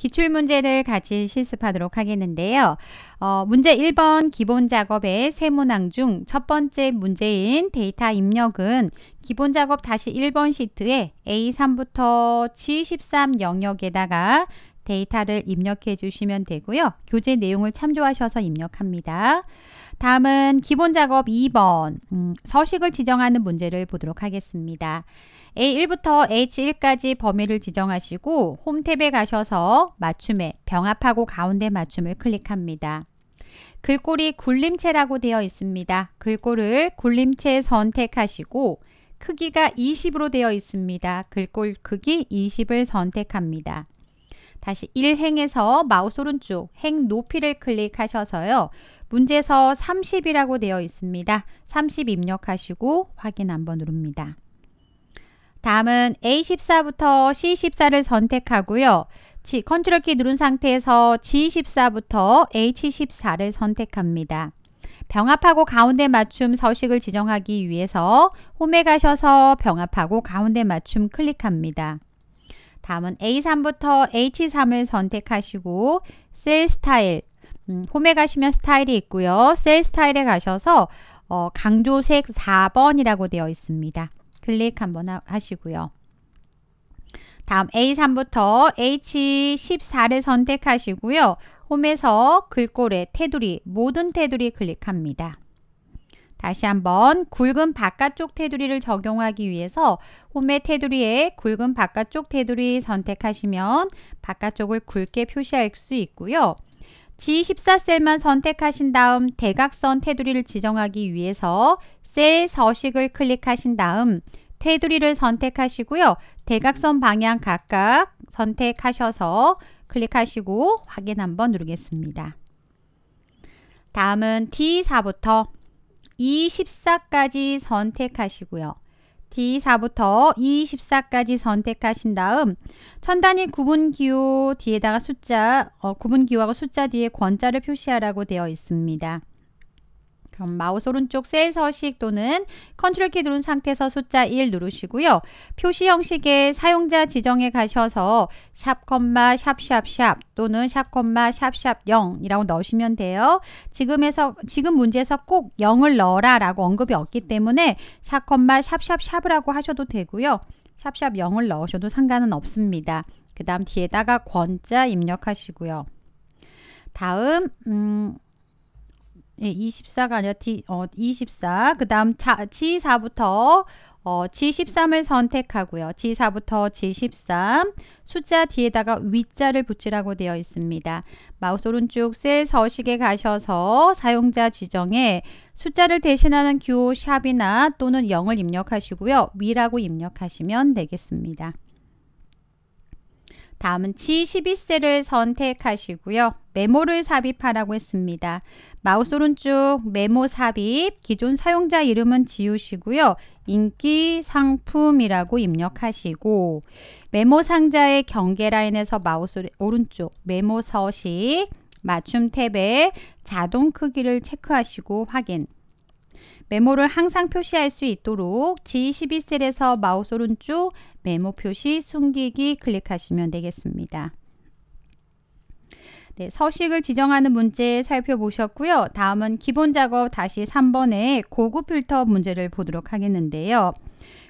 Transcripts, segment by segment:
기출문제를 같이 실습하도록 하겠는데요. 어, 문제 1번 기본 작업의 세문항 중 첫 번째 문제인 데이터 입력은 기본 작업 다시 1번 시트에 A3부터 G13 영역에다가 데이터를 입력해 주시면 되고요. 교재 내용을 참조하셔서 입력합니다. 다음은 기본 작업 2번 음, 서식을 지정하는 문제를 보도록 하겠습니다. A1부터 H1까지 범위를 지정하시고 홈 탭에 가셔서 맞춤에 병합하고 가운데 맞춤을 클릭합니다. 글꼴이 굴림체라고 되어 있습니다. 글꼴을 굴림체 선택하시고 크기가 20으로 되어 있습니다. 글꼴 크기 20을 선택합니다. 다시 1행에서 마우스 오른쪽 행 높이를 클릭하셔서요. 문제서 30이라고 되어 있습니다. 30 입력하시고 확인 한번 누릅니다. 다음은 A14부터 C14를 선택하고요. 컨트롤 키 누른 상태에서 G14부터 H14를 선택합니다. 병합하고 가운데 맞춤 서식을 지정하기 위해서 홈에 가셔서 병합하고 가운데 맞춤 클릭합니다. 다음은 A3부터 H3을 선택하시고 셀 스타일 음, 홈에 가시면 스타일이 있고요. 셀 스타일에 가셔서 어, 강조색 4번이라고 되어 있습니다. 클릭 한번 하시고요. 다음 A3부터 H14를 선택하시고요. 홈에서 글꼴의 테두리, 모든 테두리 클릭합니다. 다시 한번 굵은 바깥쪽 테두리를 적용하기 위해서 홈의 테두리에 굵은 바깥쪽 테두리 선택하시면 바깥쪽을 굵게 표시할 수 있고요. G14셀만 선택하신 다음 대각선 테두리를 지정하기 위해서 셀 서식을 클릭하신 다음 테두리를 선택하시고요. 대각선 방향 각각 선택하셔서 클릭하시고 확인 한번 누르겠습니다. 다음은 D4부터 e 4까지 선택하시고요. D4부터 e 4까지 선택하신 다음 천단위 구분기호 뒤에다가 숫자 어, 구분기호하고 숫자 뒤에 권자를 표시하라고 되어 있습니다. 그럼 마우스 오른쪽 셀 서식 또는 컨트롤 키 누른 상태에서 숫자 1 누르시고요. 표시 형식의 사용자 지정에 가셔서 샵 콤마 샵샵샵 또는 샵 콤마 샵샵 0이라고 넣으시면 돼요. 지금에서 지금 문제에서 꼭 0을 넣어라 라고 언급이 없기 때문에 샵 콤마 샵샵샵이라고 하셔도 되고요. 샵샵 0을 넣으셔도 상관은 없습니다. 그 다음 뒤에다가 권자 입력하시고요. 다음 음, 예, 24가 아니라 D, 어, 24. 그 다음 G4부터 어, G13을 선택하고요. G4부터 G13 숫자 뒤에다가 위자를 붙이라고 되어 있습니다. 마우스 오른쪽 셀 서식에 가셔서 사용자 지정에 숫자를 대신하는 q 샵이나 또는 0을 입력하시고요. 위라고 입력하시면 되겠습니다. 다음은 G11셀을 선택하시고요. 메모를 삽입하라고 했습니다. 마우스 오른쪽 메모 삽입, 기존 사용자 이름은 지우시고요. 인기 상품이라고 입력하시고 메모 상자의 경계 라인에서 마우스 오른쪽 메모 서식 맞춤 탭에 자동 크기를 체크하시고 확인 메모를 항상 표시할 수 있도록 G12셀에서 마우스 오른쪽 메모 표시 숨기기 클릭하시면 되겠습니다. 네, 서식을 지정하는 문제 살펴보셨고요. 다음은 기본 작업 다시 3번의 고급 필터 문제를 보도록 하겠는데요.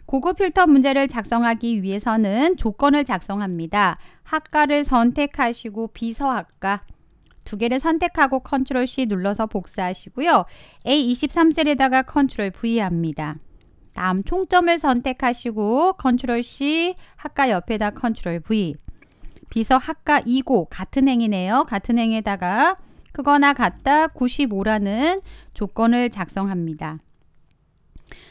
고급 필터 문제를 작성하기 위해서는 조건을 작성합니다. 학과를 선택하시고 비서학과 두 개를 선택하고 컨트롤 C 눌러서 복사하시고요. A23셀에다가 컨트롤 V 합니다. 다음 총점을 선택하시고 컨트롤 C 학과 옆에다 컨트롤 V 비서 학과 2고 같은 행이네요. 같은 행에다가 크거나 같다 95라는 조건을 작성합니다.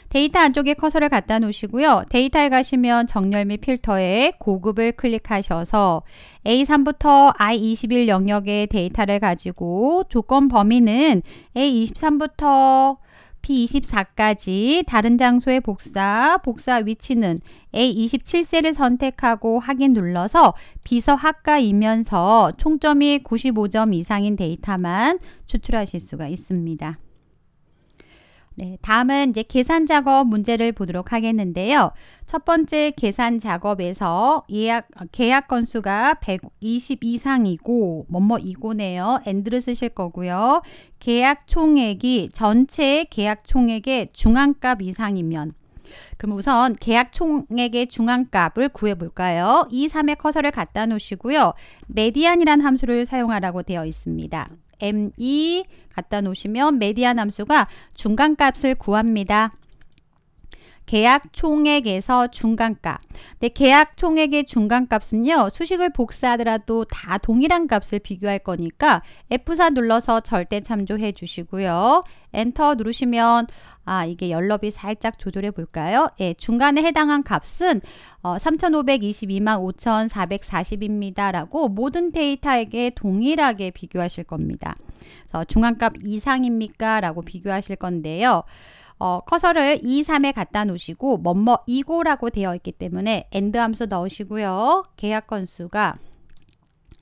데이터 안쪽에 커서를 갖다 놓으시고요. 데이터에 가시면 정렬 및 필터에 고급을 클릭하셔서 A3부터 I21 영역의 데이터를 가지고 조건 범위는 A23부터 P24까지 다른 장소의 복사, 복사 위치는 a 2 7셀를 선택하고 확인 눌러서 비서 학과이면서 총점이 95점 이상인 데이터만 추출하실 수가 있습니다. 네, 다음은 이제 계산 작업 문제를 보도록 하겠는데요. 첫 번째 계산 작업에서 예약 어, 계약 건수가 120 이상이고 뭐뭐 이고네요. 엔드를 쓰실 거고요. 계약 총액이 전체 계약 총액의 중앙값 이상이면 그럼 우선 계약 총액의 중앙값을 구해볼까요? 2, 3에 커서를 갖다 놓으시고요. 메디안이란 함수를 사용하라고 되어 있습니다. ME 갖다 놓으시면 메디안 함수가 중간값을 구합니다. 계약 총액에서 중간값. 근 계약 총액의 중간값은요. 수식을 복사하더라도 다 동일한 값을 비교할 거니까 F4 눌러서 절대 참조해 주시고요. 엔터 누르시면 아 이게 연럽이 살짝 조절해 볼까요? 예, 중간에 해당한 값은 어, 3522만 5440입니다. 라고 모든 데이터에게 동일하게 비교하실 겁니다. 그래서 중간값 이상입니까? 라고 비교하실 건데요. 어, 커서를 2, 3에 갖다 놓으시고 뭐뭐 이고라고 되어 있기 때문에 엔드 함수 넣으시고요. 계약 건수가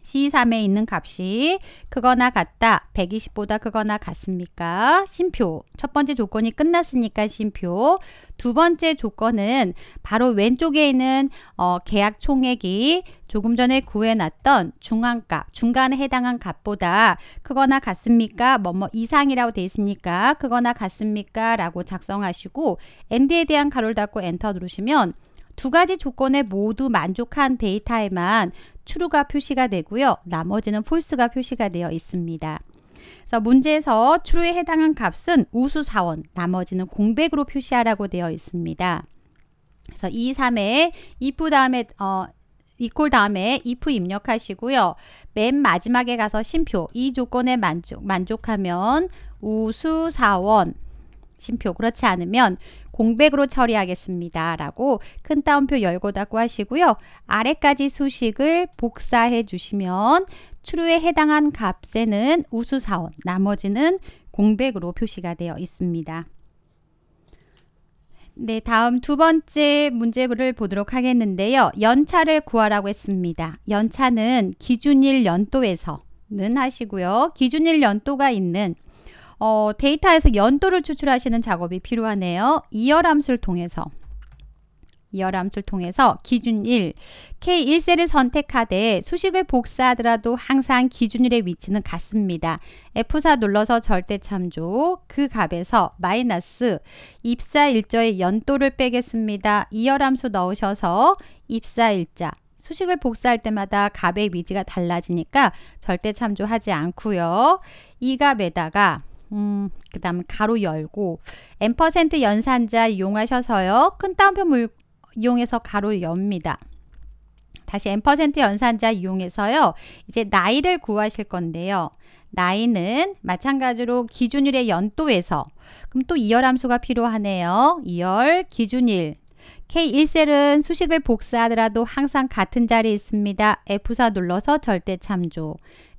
C3에 있는 값이 크거나 같다. 120보다 크거나 같습니까? 심표. 첫 번째 조건이 끝났으니까 심표. 두 번째 조건은 바로 왼쪽에 있는 어, 계약 총액이 조금 전에 구해놨던 중앙값, 중간에 해당한 값보다 크거나 같습니까? 뭐뭐 뭐 이상이라고 돼 있으니까 크거나 같습니까? 라고 작성하시고 n d 에 대한 가로를 닫고 엔터 누르시면 두 가지 조건에 모두 만족한 데이터에만 true가 표시가 되고요. 나머지는 false가 표시가 되어 있습니다. 그래서 문제에서 true에 해당한 값은 우수 사원, 나머지는 공백으로 표시하라고 되어 있습니다. 그래서 2, 3에 if 다음에 어, 이퀄 다음에 if 입력하시고요. 맨 마지막에 가서 심표 이 조건에 만족, 만족하면 우수 사원 심표 그렇지 않으면 공백으로 처리하겠습니다. 라고 큰 따옴표 열고 닫고 하시고요. 아래까지 수식을 복사해 주시면 추루에 해당한 값에는 우수사원, 나머지는 공백으로 표시가 되어 있습니다. 네, 다음 두 번째 문제를 보도록 하겠는데요. 연차를 구하라고 했습니다. 연차는 기준일 연도에서는 하시고요. 기준일 연도가 있는 어, 데이터에서 연도를 추출하시는 작업이 필요하네요. 이열함수를 통해서 이열함수를 통해서 기준 1, K1셀을 선택하되 수식을 복사하더라도 항상 기준 일의 위치는 같습니다. F4 눌러서 절대 참조, 그 값에서 마이너스 입사 일자의 연도를 빼겠습니다. 이열함수 넣으셔서 입사 일자, 수식을 복사할 때마다 값의 위치가 달라지니까 절대 참조하지 않고요. 이 값에다가 음, 그 다음 가로 열고 n 퍼센트 연산자 이용하셔서요. 큰 따옴표 물 이용해서 가로 엽니다. 다시 n 퍼센트 연산자 이용해서요. 이제 나이를 구하실 건데요. 나이는 마찬가지로 기준일의 연도에서 그럼 또 이열함수가 필요하네요. 이열 기준일 K1셀은 수식을 복사하더라도 항상 같은 자리에 있습니다. F4 눌러서 절대 참조.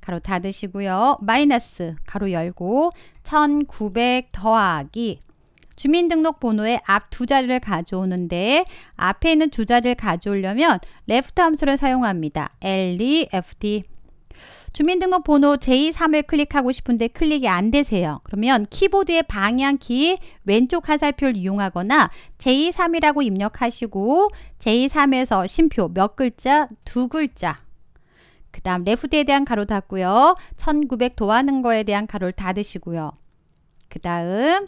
가로 닫으시고요. 마이너스 가로 열고 1900 더하기 주민등록번호의 앞 두 자리를 가져오는데 앞에 있는 두 자리를 가져오려면 left 함수를 사용합니다. LEFT 주민등록번호 j 3을 클릭하고 싶은데 클릭이 안 되세요. 그러면 키보드의 방향키 왼쪽 화살표를 이용하거나 j 3이라고 입력하시고 j 3에서 심표 몇 글자? 두 글자 그 다음 레프트에 대한 가로 닫고요. 1900 도하는 거에 대한 가로를 닫으시고요. 그 다음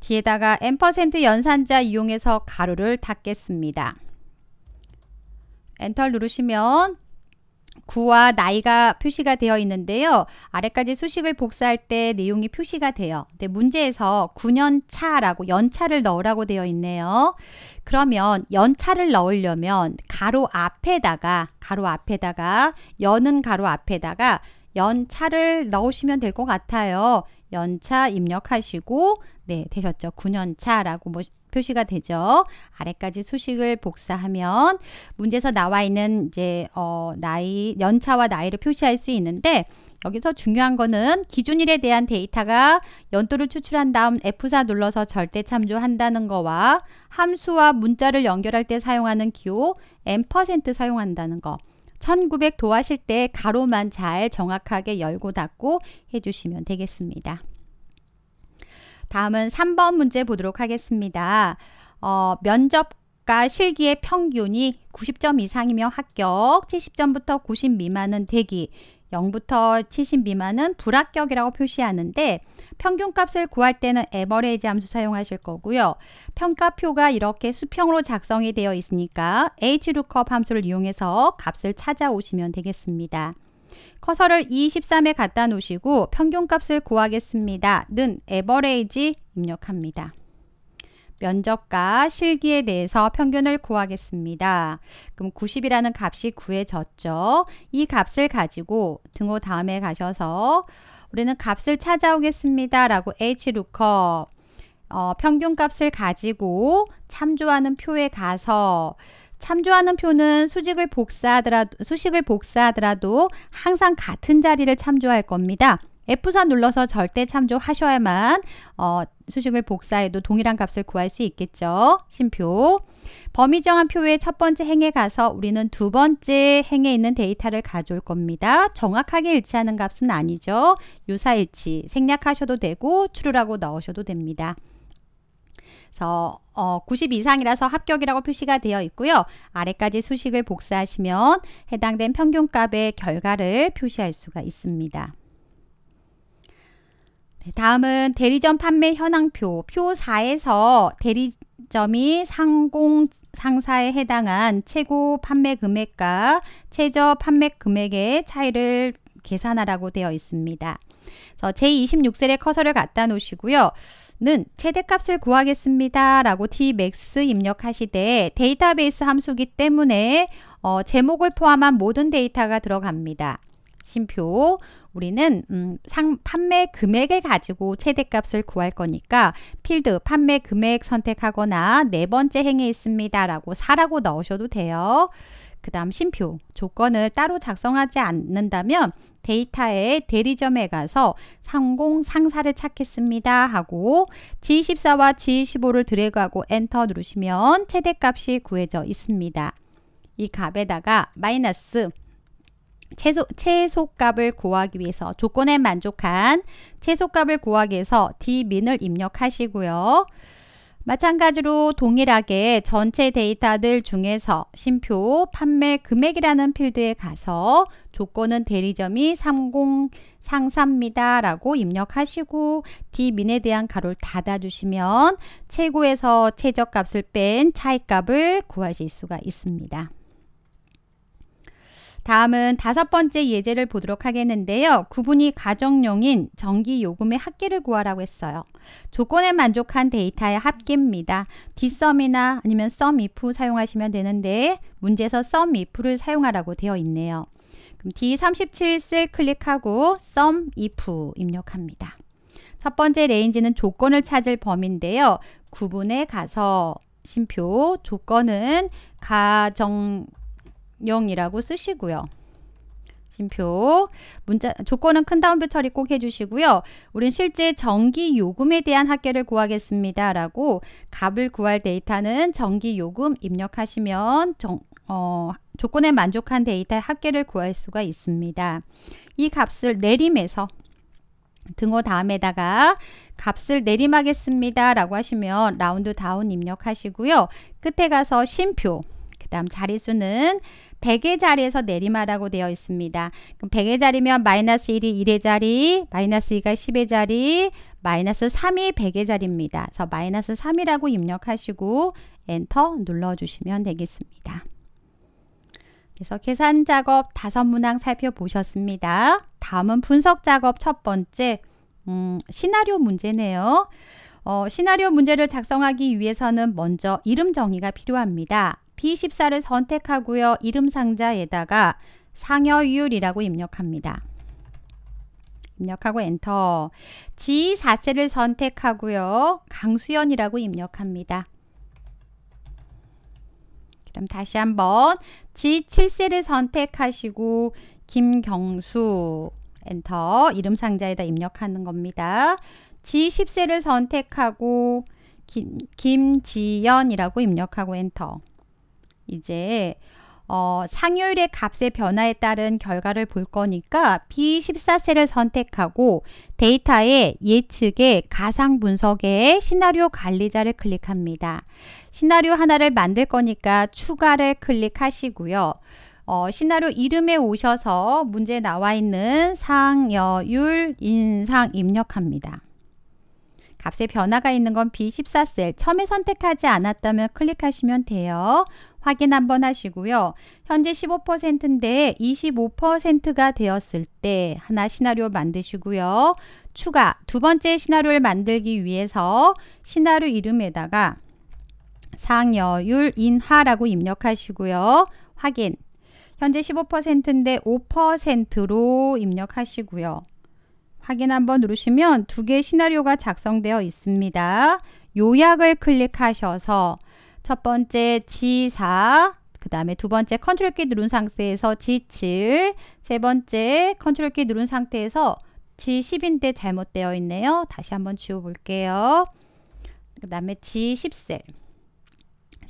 뒤에다가 n% 연산자 이용해서 가로를 닫겠습니다. 엔터 누르시면 구와 나이가 표시가 되어 있는데요. 아래까지 수식을 복사할 때 내용이 표시가 돼요. 근데 문제에서 9년 차라고 연차를 넣으라고 되어 있네요. 그러면 연차를 넣으려면 가로 앞에다가 가로 앞에다가 여는 가로 앞에다가 연차를 넣으시면 될 것 같아요. 연차 입력하시고 네 되셨죠. 9년차라고 뭐 표시가 되죠. 아래까지 수식을 복사하면 문제에서 나와 있는 이제 어, 나이, 연차와 나이를 표시할 수 있는데 여기서 중요한 거는 기준일에 대한 데이터가 연도를 추출한 다음 F4 눌러서 절대 참조한다는 거와 함수와 문자를 연결할 때 사용하는 기호 M% 사용한다는 거. 1900 도하실 때 가로만 잘 정확하게 열고 닫고 해주시면 되겠습니다. 다음은 3번 문제 보도록 하겠습니다. 어, 면접과 실기의 평균이 90점 이상이며 합격, 70점부터 90 미만은 대기, 0부터 70 미만은 불합격이라고 표시하는데 평균값을 구할 때는 에버레이지 함수 사용하실 거고요. 평가표가 이렇게 수평으로 작성이 되어 있으니까 hlookup 함수를 이용해서 값을 찾아오시면 되겠습니다. 커서를 23에 갖다 놓으시고 평균값을 구하겠습니다. 는 에버레이지 입력합니다. 면적과 실기에 대해서 평균을 구하겠습니다. 그럼 90이라는 값이 구해졌죠. 이 값을 가지고 등호 다음에 가셔서 우리는 값을 찾아오겠습니다. 라고 hlookup 어, 평균값을 가지고 참조하는 표에 가서 참조하는 표는 수직을 복사하더라, 수식을 복사하더라도 항상 같은 자리를 참조할 겁니다. F4 눌러서 절대 참조하셔야만 어, 수식을 복사해도 동일한 값을 구할 수 있겠죠. 심표. 범위 정한 표의 첫 번째 행에 가서 우리는 두 번째 행에 있는 데이터를 가져올 겁니다. 정확하게 일치하는 값은 아니죠. 유사일치 생략하셔도 되고 추루라고 넣으셔도 됩니다. 그래서 어, 90 이상이라서 합격이라고 표시가 되어 있고요. 아래까지 수식을 복사하시면 해당된 평균값의 결과를 표시할 수가 있습니다. 네, 다음은 대리점 판매 현황표 표 4에서 대리점이 상공 상사에 해당한 최고 판매 금액과 최저 판매 금액의 차이를 계산하라고 되어 있습니다. 제26셀에 커서를 갖다 놓으시고요. 는 최대값을 구하겠습니다. 라고 tmax 입력하시되 데이터베이스 함수기 때문에 어, 제목을 포함한 모든 데이터가 들어갑니다. 심표 우리는 음, 상, 판매 금액을 가지고 최대값을 구할 거니까 필드 판매 금액 선택하거나 네 번째 행에 있습니다 라고 4라고 넣으셔도 돼요 그 다음 심표 조건을 따로 작성하지 않는다면 데이터의 대리점에 가서 상공 상사를 찾겠습니다 하고 G14와 G15를 드래그하고 엔터 누르시면 최대값이 구해져 있습니다. 이 값에다가 마이너스 최소, 최소값을 구하기 위해서 조건에 만족한 최소값을 구하기 위해서 d 민을 입력하시고요. 마찬가지로 동일하게 전체 데이터들 중에서 신표 판매 금액이라는 필드에 가서 조건은 대리점이 3 0상사입니다 라고 입력하시고 D민에 대한 가로를 닫아주시면 최고에서 최저값을 뺀 차이값을 구하실 수가 있습니다. 다음은 다섯 번째 예제를 보도록 하겠는데요. 구분이 가정용인 전기요금의 합계를 구하라고 했어요. 조건에 만족한 데이터의 합계입니다. d 썸이나 아니면 썸 u m i f 사용하시면 되는데 문제에서 썸 u m i f 를 사용하라고 되어 있네요. 그럼 D37셀 클릭하고 썸 u m i f 입력합니다. 첫 번째 레인지는 조건을 찾을 범위인데요. 구분에 가서 심표 조건은 가정 0이라고 쓰시고요. 심표 문자 조건은 큰 다운표 처리 꼭 해주시고요. 우린 실제 전기 요금에 대한 합계를 구하겠습니다. 라고 값을 구할 데이터는 전기 요금 입력하시면 정, 어, 조건에 만족한 데이터의 합계를 구할 수가 있습니다. 이 값을 내림에서 등호 다음에다가 값을 내림하겠습니다. 라고 하시면 라운드 다운 입력하시고요. 끝에 가서 심표 그 다음 자리수는 100의 자리에서 내리마라고 되어 있습니다. 그럼 100의 자리면 마이너스 1이 1의 자리, 마이너스 2가 10의 자리, 마이너스 3이 100의 자리입니다. 그래서 마이너스 3이라고 입력하시고 엔터 눌러주시면 되겠습니다. 그래서 계산 작업 다섯 문항 살펴보셨습니다. 다음은 분석 작업 첫 번째, 음, 시나리오 문제네요. 어, 시나리오 문제를 작성하기 위해서는 먼저 이름 정의가 필요합니다. B14를 선택하고요. 이름 상자에다가 상여율이라고 입력합니다. 입력하고 엔터. G4세를 선택하고요. 강수연이라고 입력합니다. 그다 다시 한번 G7세를 선택하시고 김경수 엔터 이름 상자에다 입력하는 겁니다. G10세를 선택하고 김, 김지연이라고 입력하고 엔터 이제 어, 상효율의 값의 변화에 따른 결과를 볼 거니까 B14세를 선택하고 데이터의 예측의 가상 분석의 시나리오 관리자를 클릭합니다. 시나리오 하나를 만들 거니까 추가를 클릭하시고요. 어, 시나리오 이름에 오셔서 문제 나와 있는 상여율 인상 입력합니다. 값의 변화가 있는 건 B14셀 처음에 선택하지 않았다면 클릭하시면 돼요. 확인 한번 하시고요. 현재 15%인데 25%가 되었을 때 하나 시나리오 만드시고요. 추가 두 번째 시나리오를 만들기 위해서 시나리오 이름에다가 상여율 인하라고 입력하시고요. 확인. 현재 15%인데 5%로 입력하시고요. 확인 한번 누르시면 두 개 시나리오가 작성되어 있습니다. 요약을 클릭하셔서 첫 번째 G4, 그 다음에 두 번째 컨트롤 키 누른 상태에서 G7, 세 번째 컨트롤 키 누른 상태에서 G10인데 잘못되어 있네요. 다시 한번 지워볼게요. 그 다음에 G10셀.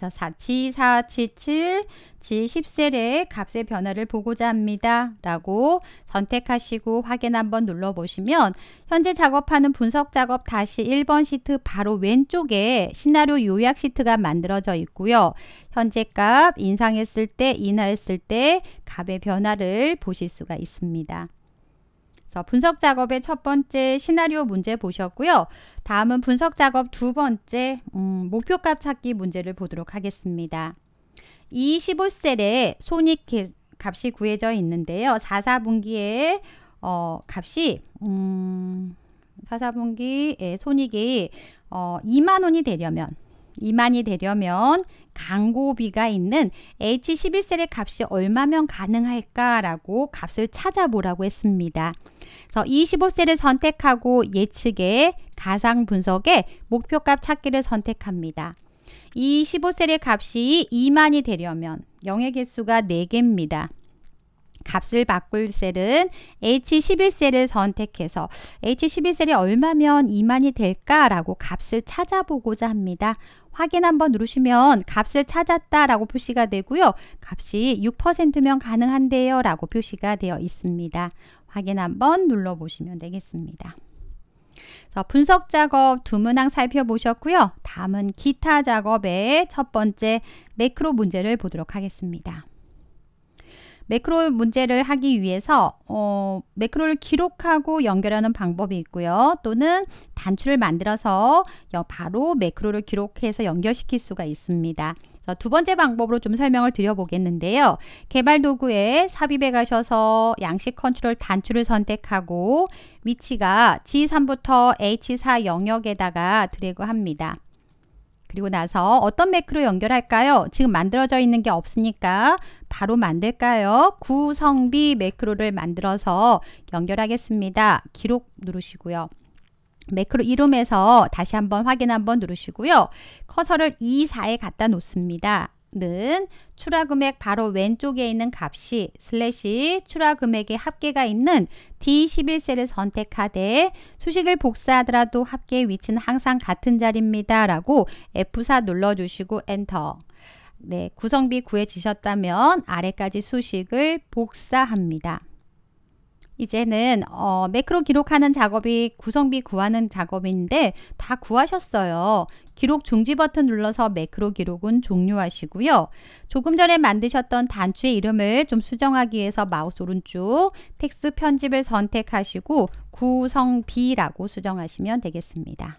자, 4치, 4치, 7, 지 10셀의 값의 변화를 보고자 합니다. 라고 선택하시고 확인 한번 눌러보시면 현재 작업하는 분석 작업 다시 1번 시트 바로 왼쪽에 시나리오 요약 시트가 만들어져 있고요. 현재 값 인상했을 때, 인하했을 때 값의 변화를 보실 수가 있습니다. 그래서 분석 작업의 첫 번째 시나리오 문제 보셨고요. 다음은 분석 작업 두 번째 음, 목표값 찾기 문제를 보도록 하겠습니다. 이 15셀에 손익 값이 구해져 있는데요. 4사분기에 어, 값이 음, 4사분기의 손익이 어, 2만원이 되려면 2만이 되려면 광고비가 있는 H11셀의 값이 얼마면 가능할까라고 값을 찾아보라고 했습니다. 그래서 25셀을 선택하고 예측의 가상 분석에 목표값 찾기를 선택합니다. 이5셀의 값이 2만이 되려면 0의 개수가 4개입니다. 값을 바꿀 셀은 H11셀을 선택해서 H11셀이 얼마면 2만이 될까라고 값을 찾아보고자 합니다. 확인 한번 누르시면 값을 찾았다라고 표시가 되고요. 값이 6%면 가능한데요 라고 표시가 되어 있습니다. 확인 한번 눌러보시면 되겠습니다. 분석 작업 두 문항 살펴보셨고요. 다음은 기타 작업의 첫 번째 매크로 문제를 보도록 하겠습니다. 매크로 문제를 하기 위해서 어, 매크로를 기록하고 연결하는 방법이 있고요. 또는 단추를 만들어서 바로 매크로를 기록해서 연결시킬 수가 있습니다. 두 번째 방법으로 좀 설명을 드려보겠는데요. 개발 도구에 삽입에 가셔서 양식 컨트롤 단추를 선택하고 위치가 G3부터 H4 영역에다가 드래그 합니다. 그리고 나서 어떤 매크로 연결할까요? 지금 만들어져 있는 게 없으니까 바로 만들까요? 구성비 매크로를 만들어서 연결하겠습니다. 기록 누르시고요. 매크로 이름에서 다시 한번 확인 한번 누르시고요. 커서를 2, 4에 갖다 놓습니다. 는 출하 금액 바로 왼쪽에 있는 값이 슬래시 출하 금액의 합계가 있는 D11셀을 선택하되 수식을 복사하더라도 합계의 위치는 항상 같은 자리입니다. 라고 F4 눌러주시고 엔터 네, 구성비 구해지셨다면 아래까지 수식을 복사합니다. 이제는 어, 매크로 기록하는 작업이 구성비 구하는 작업인데 다 구하셨어요. 기록 중지 버튼 눌러서 매크로 기록은 종료하시고요. 조금 전에 만드셨던 단추의 이름을 좀 수정하기 위해서 마우스 오른쪽 텍스 편집을 선택하시고 구성비라고 수정하시면 되겠습니다.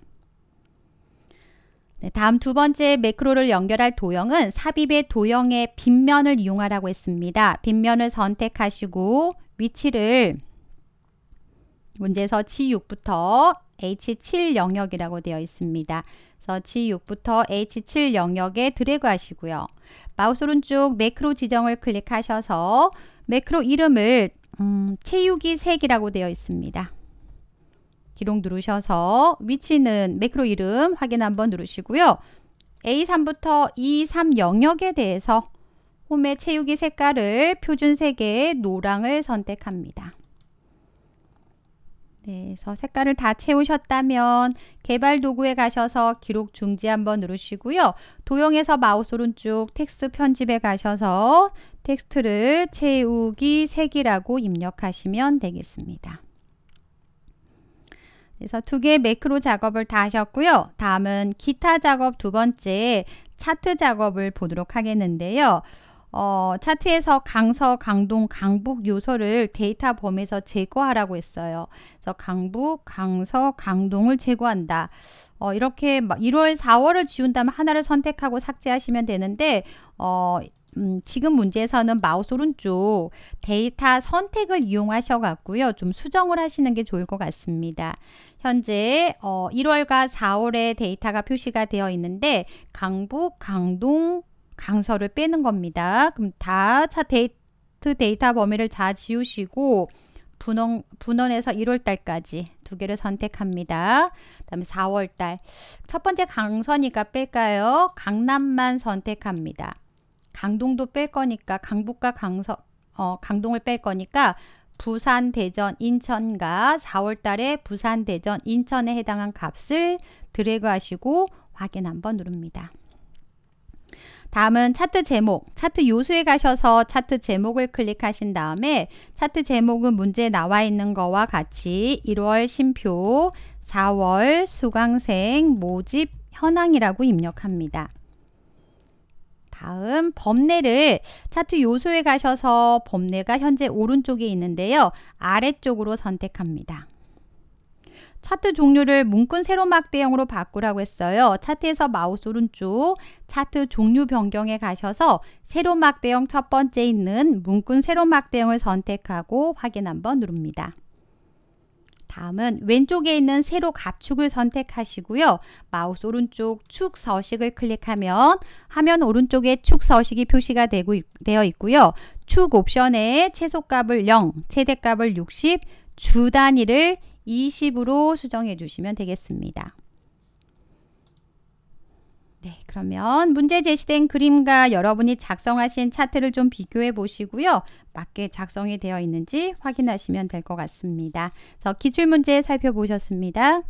네, 다음 두 번째 매크로를 연결할 도형은 삽입의 도형의 빗면을 이용하라고 했습니다. 빗면을 선택하시고 위치를 문제에서 G6부터 H7 영역이라고 되어 있습니다. 그래서 G6부터 H7 영역에 드래그 하시고요. 마우스 오른쪽 매크로 지정을 클릭하셔서 매크로 이름을 음, 채우기 색이라고 되어 있습니다. 기록 누르셔서 위치는 매크로 이름 확인 한번 누르시고요. A3부터 E3 영역에 대해서 홈의 채우기 색깔을 표준색의 노랑을 선택합니다. 네, 그래서 색깔을 다 채우셨다면 개발 도구에 가셔서 기록 중지 한번 누르시고요. 도형에서 마우스 오른쪽 텍스트 편집에 가셔서 텍스트를 채우기 색이라고 입력하시면 되겠습니다. 그래서 두 개의 매크로 작업을 다 하셨고요. 다음은 기타 작업 두 번째 차트 작업을 보도록 하겠는데요. 어, 차트에서 강서, 강동, 강북 요소를 데이터 범에서 위 제거하라고 했어요. 그래서 강북, 강서, 강동을 제거한다. 어, 이렇게 1월, 4월을 지운 다음 하나를 선택하고 삭제하시면 되는데 어, 음, 지금 문제에서는 마우스 오른쪽 데이터 선택을 이용하셔 갖고요. 좀 수정을 하시는 게 좋을 것 같습니다. 현재 어, 1월과 4월의 데이터가 표시가 되어 있는데 강북, 강동, 강서를 빼는 겁니다. 그럼 다 차 데이트 데이터 범위를 다 지우시고 분원, 분원에서 1월달까지 두 개를 선택합니다. 그 다음에 4월달. 첫 번째 강서니까 뺄까요? 강남만 선택합니다. 강동도 뺄 거니까 강북과 강서, 어, 강동을 뺄 거니까 부산, 대전, 인천과 4월달에 부산, 대전, 인천에 해당한 값을 드래그 하시고 확인 한번 누릅니다. 다음은 차트 제목, 차트 요소에 가셔서 차트 제목을 클릭하신 다음에 차트 제목은 문제에 나와 있는 거와 같이 1월 신표, 4월 수강생 모집 현황이라고 입력합니다. 다음 범례를 차트 요소에 가셔서 범례가 현재 오른쪽에 있는데요. 아래쪽으로 선택합니다. 차트 종류를 문건 세로막 대형으로 바꾸라고 했어요. 차트에서 마우스 오른쪽 차트 종류 변경에 가셔서 세로막 대형 첫 번째 있는 문건 세로막 대형을 선택하고 확인 한번 누릅니다. 다음은 왼쪽에 있는 세로 갑축을 선택하시고요. 마우스 오른쪽 축 서식을 클릭하면 화면 오른쪽에 축 서식이 표시가 되고, 되어 있고요. 축 옵션에 최소값을 0, 최대값을 60, 주 단위를 20으로 수정해 주시면 되겠습니다. 네, 그러면 문제 제시된 그림과 여러분이 작성하신 차트를 좀 비교해 보시고요. 맞게 작성이 되어 있는지 확인하시면 될 것 같습니다. 기출문제 살펴보셨습니다.